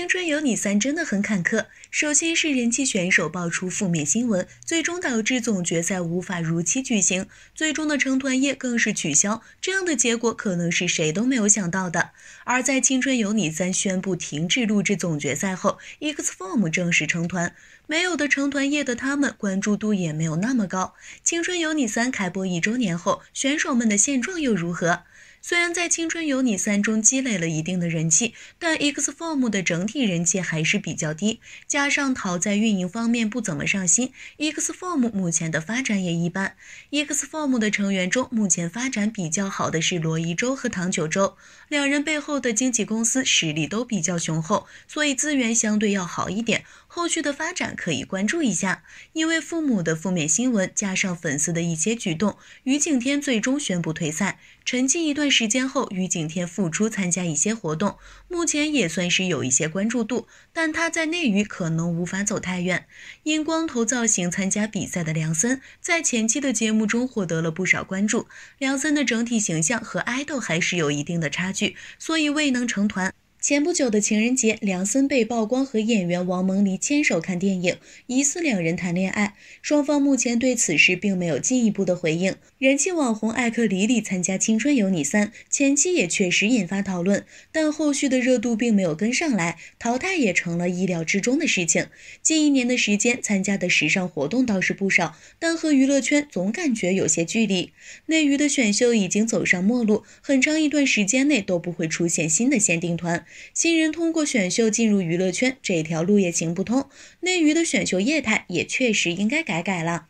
《青春有你三》真的很坎坷。首先是人气选手爆出负面新闻，最终导致总决赛无法如期举行，最终的成团夜更是取消。这样的结果可能是谁都没有想到的。而在《青春有你三》宣布停止录制总决赛后，EXFORM 正式成团，没有的成团夜的他们关注度也没有那么高。《青春有你三》开播一周年后，选手们的现状又如何？虽然在《青春有你三》中积累了一定的人气，但 XFORM 的整体人气还是比较低。加上淘在运营方面不怎么上心，XFORM 目前的发展也一般。XFORM 的成员中，目前发展比较好的是罗一舟和唐九洲，两人背后的经纪公司实力都比较雄厚，所以资源相对要好一点。后续的发展可以关注一下，因为父母的负面新闻加上粉丝的一些举动，于景天最终宣布退赛。沉寂一段时间后，于景天复出参加一些活动，目前也算是有一些关注度，但他在内娱可能无法走太远。因光头造型参加比赛的梁森，在前期的节目中获得了不少关注，梁森的整体形象和爱豆还是有一定的差距，所以未能成团。前不久的情人节，梁森被曝光和演员王蒙离牵手看电影，疑似两人谈恋爱。双方目前对此事并没有进一步的回应。人气网红艾克里里参加《青春有你三》，前期也确实引发讨论，但后续的热度并没有跟上来，淘汰也成了意料之中的事情。近一年的时间，参加的时尚活动倒是不少，但和娱乐圈总感觉有些距离。内娱的选秀已经走上末路，很长一段时间内都不会出现新的限定团。新人通过选秀进入娱乐圈这条路也行不通，内娱的选秀业态也确实应该改改了。